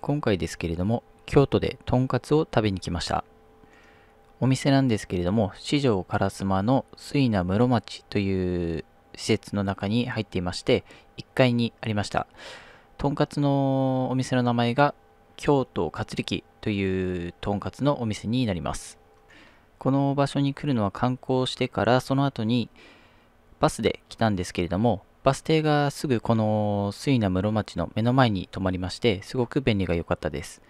今回ですけれども京都でとんかつを食べに来ましたお店なんですけれども四条烏丸の水名室町という施設の中に入っていまして1階にありましたとんかつのお店の名前が京都勝力というとんかつのお店になりますこの場所に来るのは観光してからその後にバスで来たんですけれどもバス停がすぐこの水名室町の目の前に停まりまして、すごく便利が良かったです。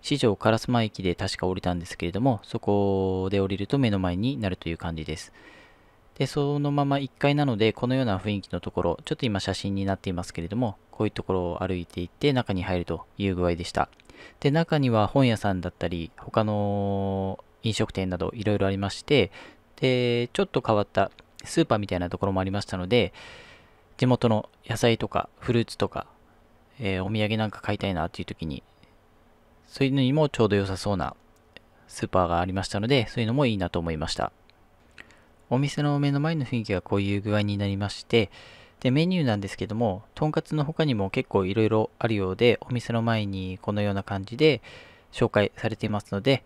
四条烏丸駅で確か降りたんですけれども、そこで降りると目の前になるという感じです。で、そのまま1階なので、このような雰囲気のところ、ちょっと今写真になっていますけれども、こういうところを歩いていって中に入るという具合でした。で、中には本屋さんだったり、他の飲食店などいろいろありまして、で、ちょっと変わったスーパーみたいなところもありましたので、地元の野菜とかフルーツとか、えー、お土産なんか買いたいなっていう時に、そういうのにもちょうど良さそうなスーパーがありましたので、そういうのもいいなと思いました。お店の目の前の雰囲気がこういう具合になりまして、で、メニューなんですけども、とんかつの他にも結構いろいろあるようで、お店の前にこのような感じで紹介されていますので、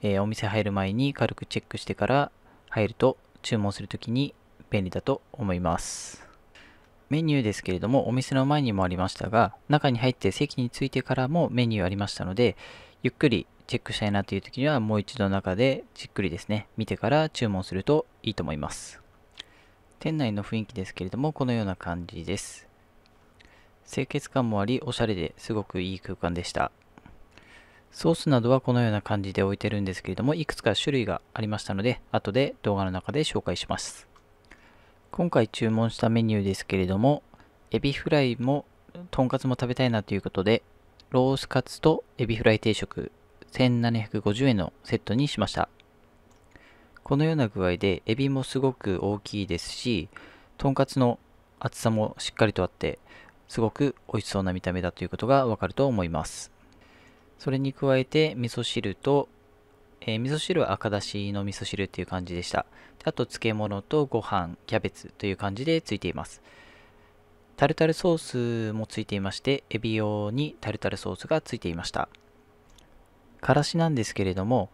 えー、お店入る前に軽くチェックしてから入ると注文するときに便利だと思います。メニューですけれどもお店の前にもありましたが中に入って席に着いてからもメニューありましたのでゆっくりチェックしたいなという時にはもう一度中でじっくりですね見てから注文するといいと思います店内の雰囲気ですけれどもこのような感じです清潔感もありおしゃれですごくいい空間でしたソースなどはこのような感じで置いてるんですけれどもいくつか種類がありましたので後で動画の中で紹介します今回注文したメニューですけれども、エビフライもとんかつも食べたいなということで、ロースカツとエビフライ定食1750円のセットにしました。このような具合でエビもすごく大きいですし、とんかつの厚さもしっかりとあって、すごく美味しそうな見た目だということがわかると思います。それに加えて味噌汁とえー、味噌汁は赤だしの味噌汁っていう感じでしたであと漬物とご飯キャベツという感じでついていますタルタルソースもついていましてエビ用にタルタルソースがついていましたからしなんですけれども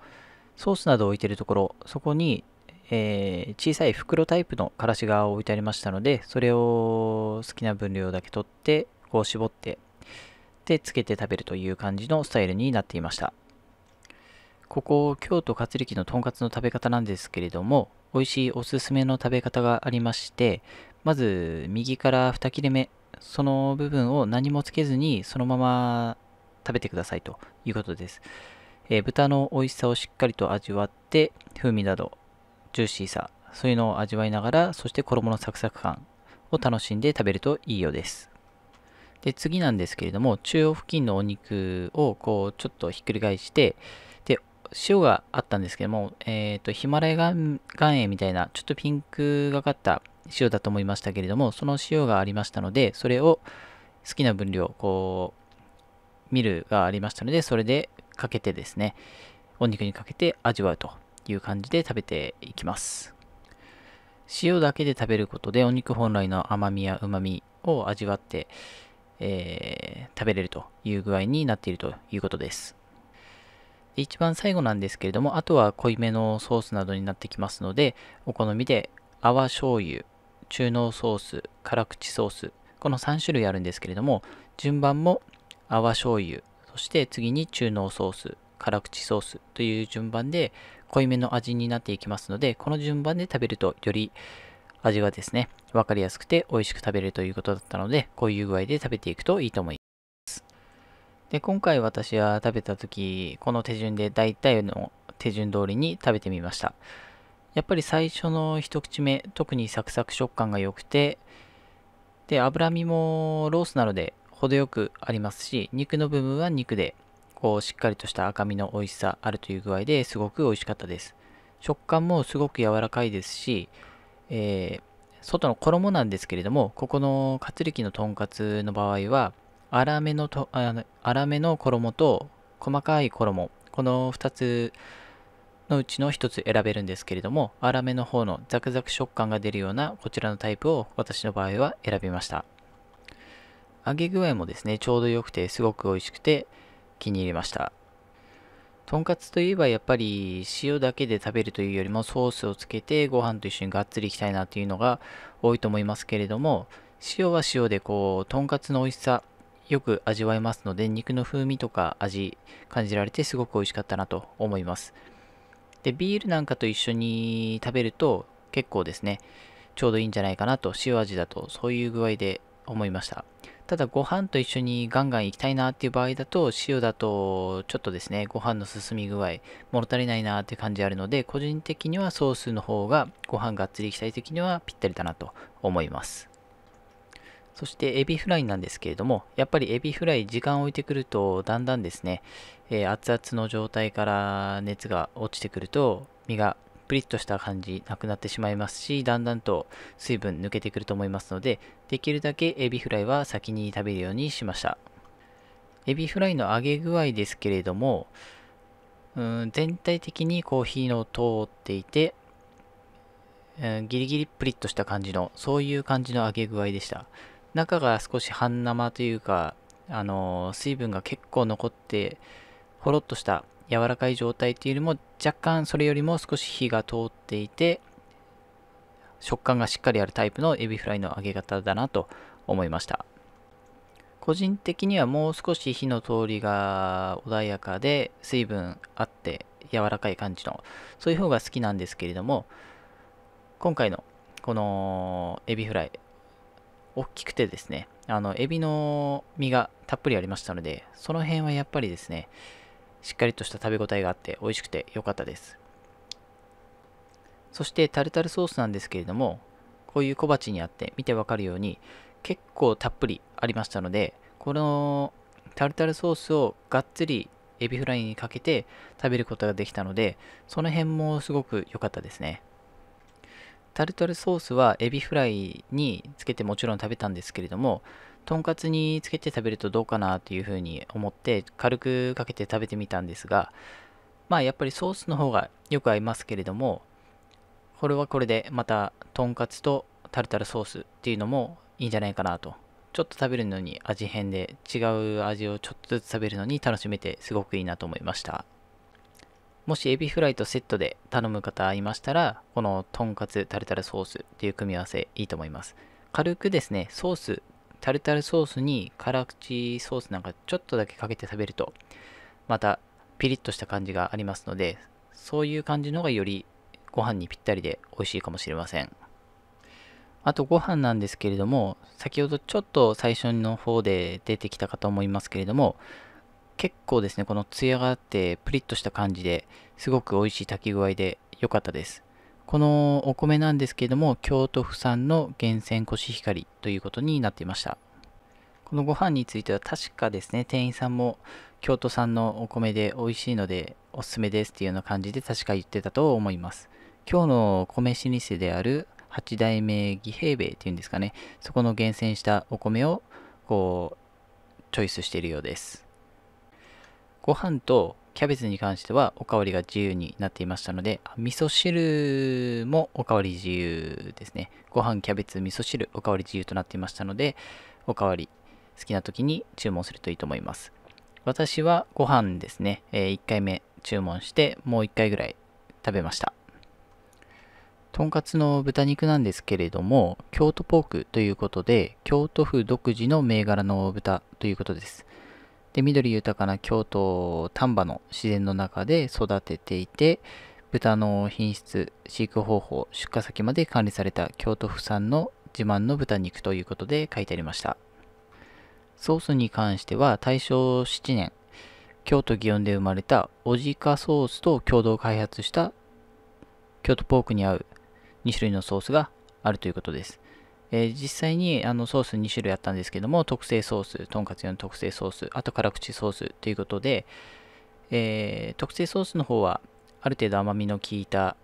ソースなどを置いてるところそこに、えー、小さい袋タイプのからしが置いてありましたのでそれを好きな分量だけ取ってこう絞ってでつけて食べるという感じのスタイルになっていましたここ京都勝力のとんかつの食べ方なんですけれども美味しいおすすめの食べ方がありましてまず右から2切れ目その部分を何もつけずにそのまま食べてくださいということです、えー、豚の美味しさをしっかりと味わって風味などジューシーさそういうのを味わいながらそして衣のサクサク感を楽しんで食べるといいようですで次なんですけれども中央付近のお肉をこうちょっとひっくり返して塩があったんですけども、えっ、ー、と、ヒマラヤ岩塩みたいな、ちょっとピンクがかった塩だと思いましたけれども、その塩がありましたので、それを好きな分量、こう、ミルがありましたので、それでかけてですね、お肉にかけて味わうという感じで食べていきます。塩だけで食べることでお肉本来の甘みや旨みを味わって、えー、食べれるという具合になっているということです。一番最後なんですけれども、あとは濃いめのソースなどになってきますので、お好みで泡醤油、中濃ソース、辛口ソース、この3種類あるんですけれども、順番も泡醤油、そして次に中濃ソース、辛口ソースという順番で濃いめの味になっていきますので、この順番で食べるとより味がですね、分かりやすくて美味しく食べれるということだったので、こういう具合で食べていくといいと思います。で、今回私は食べた時、この手順で大体の手順通りに食べてみました。やっぱり最初の一口目、特にサクサク食感が良くて、で、脂身もロースなので程よくありますし、肉の部分は肉で、こうしっかりとした赤身の美味しさあるという具合ですごく美味しかったです。食感もすごく柔らかいですし、えー、外の衣なんですけれども、ここのカツリキのとんかつの場合は、粗めのとあの粗めの衣と細かい衣この2つのうちの1つ選べるんですけれども粗めの方のザクザク食感が出るようなこちらのタイプを私の場合は選びました揚げ具合もですねちょうど良くてすごく美味しくて気に入りましたとんかつといえばやっぱり塩だけで食べるというよりもソースをつけてご飯と一緒にがっつりいきたいなというのが多いと思いますけれども塩は塩でこうとんかつの美味しさよく味わえますので、肉の風味とか味感じられてすごく美味しかったなと思います。で、ビールなんかと一緒に食べると結構ですね、ちょうどいいんじゃないかなと、塩味だとそういう具合で思いました。ただご飯と一緒にガンガン行きたいなっていう場合だと、塩だとちょっとですね、ご飯の進み具合、物足りないなって感じあるので、個人的にはソースの方がご飯がっつり行きたい時にはぴったりだなと思います。そしてエビフライなんですけれども、やっぱりエビフライ時間を置いてくると、だんだんですね、えー、熱々の状態から熱が落ちてくると、身がプリッとした感じなくなってしまいますし、だんだんと水分抜けてくると思いますので、できるだけエビフライは先に食べるようにしました。エビフライの揚げ具合ですけれども、うん全体的にコーヒーの通っていて、うん、ギリギリプリッとした感じの、そういう感じの揚げ具合でした。中が少し半生というか、あの、水分が結構残って、ほろっとした柔らかい状態っていうよりも、若干それよりも少し火が通っていて、食感がしっかりあるタイプのエビフライの揚げ方だなと思いました。個人的にはもう少し火の通りが穏やかで水分あって柔らかい感じのそういう方が好きなんですけれども今回のこのエビフライ大きくてですね、あの、エビの身がたっぷりありましたので、その辺はやっぱりですね、しっかりとした食べ応えがあって美味しくて良かったです。そしてタルタルソースなんですけれども、こういう小鉢にあって見てわかるように結構たっぷりありましたので、このタルタルソースをがっつりエビフライにかけて食べることができたので、その辺もすごく良かったですね。タルタルソースはエビフライにつけてもちろん食べたんですけれどもとんかつにつけて食べるとどうかなというふうに思って軽くかけて食べてみたんですがまあやっぱりソースの方がよく合いますけれどもこれはこれでまたとんかつとタルタルソースっていうのもいいんじゃないかなとちょっと食べるのに味変で違う味をちょっとずつ食べるのに楽しめてすごくいいなと思いました。もしエビフライとセットで頼む方いましたら、このとんかつタルタルソースっていう組み合わせいいと思います。軽くですね、ソース、タルタルソースに辛口ソースなんかちょっとだけかけて食べると、またピリッとした感じがありますので、そういう感じのがよりご飯にぴったりで美味しいかもしれません。あとご飯なんですけれども、先ほどちょっと最初の方で出てきたかと思いますけれども、結構ですね、このツヤがあってプリッとした感じですごく美味しい炊き具合で良かったです。このお米なんですけれども、京都府産の厳選コシヒカリということになっていました。このご飯については確かですね、店員さんも京都産のお米で美味しいのでおすすめですっていうような感じで確か言ってたと思います。今日の米老舗である八代目義平米っていうんですかね、そこの厳選したお米をこう、チョイスしているようです。ご飯とキャベツに関してはおかわりが自由になっていましたので、味噌汁もおかわり自由ですね。ご飯、キャベツ、味噌汁、おかわり自由となっていましたので、おかわり好きな時に注文するといいと思います。私はご飯ですね、えー、1回目注文して、もう1回ぐらい食べました。とんかつの豚肉なんですけれども、京都ポークということで、京都府独自の銘柄の豚ということです。で緑豊かな京都丹波の自然の中で育てていて豚の品質飼育方法出荷先まで管理された京都府産の自慢の豚肉ということで書いてありましたソースに関しては大正7年京都祇園で生まれたオジカソースと共同開発した京都ポークに合う2種類のソースがあるということですえー、実際にあのソース2種類あったんですけども、特製ソース、とんかつ用の特製ソース、あと辛口ソースということで、えー、特製ソースの方は、ある程度甘みの効いた、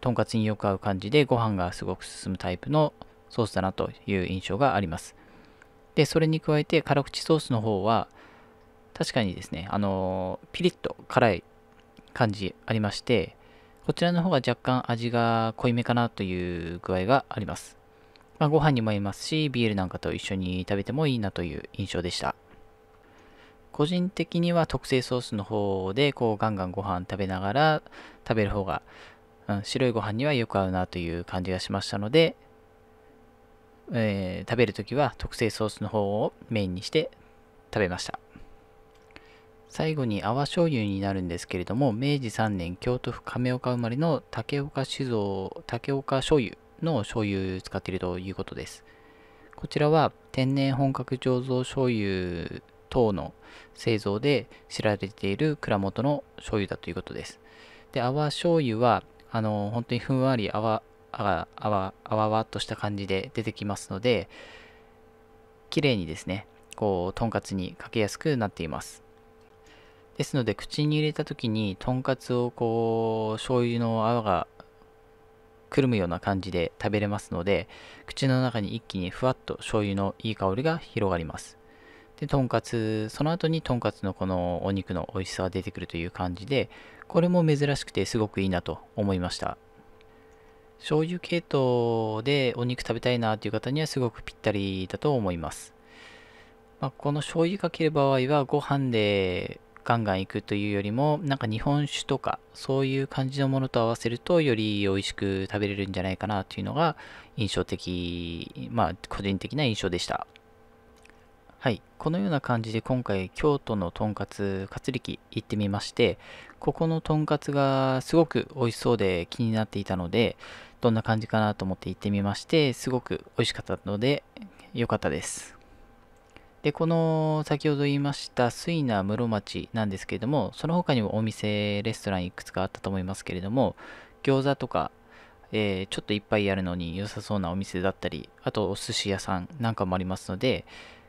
とんかつによく合う感じで、ご飯がすごく進むタイプのソースだなという印象があります。で、それに加えて、辛口ソースの方は、確かにですね、あのー、ピリッと辛い感じありまして、こちらの方が若干味が濃いめかなという具合があります。まあ、ご飯にも合いますし、ビールなんかと一緒に食べてもいいなという印象でした。個人的には特製ソースの方でこうガンガンご飯食べながら食べる方が、うん、白いご飯にはよく合うなという感じがしましたので、えー、食べる時は特製ソースの方をメインにして食べました最後に泡醤油になるんですけれども明治3年京都府亀岡生まれの竹岡酒造竹岡醤油の醤油使っているということです。こちらは天然本格醸造醤油等の製造で知られている蔵元の醤油だということです。で、泡醤油は、あの、本当にふんわり泡、泡、泡、泡わっとした感じで出てきますので、綺麗にですね、こう、とんかつにかけやすくなっています。ですので、口に入れた時に、とんかつをこう、醤油の泡がくるむような感じで食べれますので口の中に一気にふわっと醤油のいい香りが広がりますでとんかつその後にとんかつのこのお肉の美味しさが出てくるという感じでこれも珍しくてすごくいいなと思いました醤油系統でお肉食べたいなという方にはすごくぴったりだと思います、まあ、この醤油かける場合はご飯でガンガン行くというよりも、なんか日本酒とか、そういう感じのものと合わせると、より美味しく食べれるんじゃないかなというのが印象的、まあ、個人的な印象でした。はい、このような感じで今回京都のとんかつつ力行ってみましてここのとんかつがすごく美味しそうで気になっていたのでどんな感じかなと思って行ってみましてすごく美味しかったので良かったですで、この先ほど言いました水名室町なんですけれども、その他にもお店、レストランいくつかあったと思いますけれども、餃子とか、えー、ちょっといっぱいやるのに良さそうなお店だったり、あとお寿司屋さんなんかもありますので、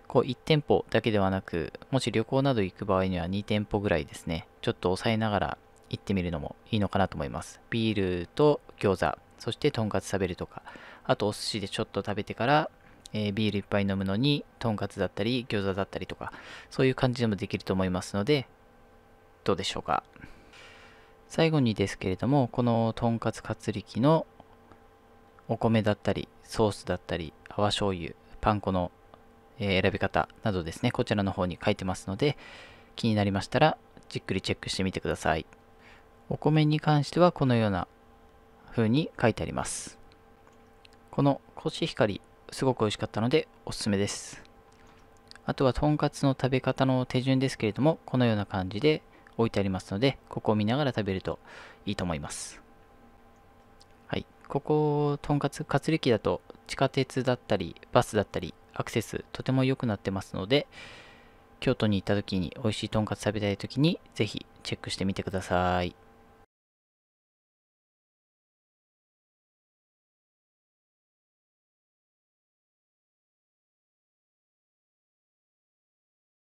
こう1店舗だけではなく、もし旅行など行く場合には2店舗ぐらいですね、ちょっと抑えながら行ってみるのもいいのかなと思います。ビールと餃子、そしてとんかつ食べるとか、あとお寿司でちょっと食べてからえー、ビールいっぱい飲むのに、とんかつだったり、餃子だったりとか、そういう感じでもできると思いますので、どうでしょうか。最後にですけれども、このとんかつかつ力のお米だったり、ソースだったり、泡醤油、パン粉の、え選び方などですね、こちらの方に書いてますので、気になりましたら、じっくりチェックしてみてください。お米に関してはこのような風に書いてあります。このコシヒカリすごく美味しかったのでおすすめです。あとはとんかつの食べ方の手順ですけれども、このような感じで置いてありますので、ここを見ながら食べるといいと思います。はい。ここ、とんかつ、活力だと地下鉄だったり、バスだったり、アクセスとても良くなってますので、京都に行った時に美味しいとんかつ食べたい時にぜひチェックしてみてください。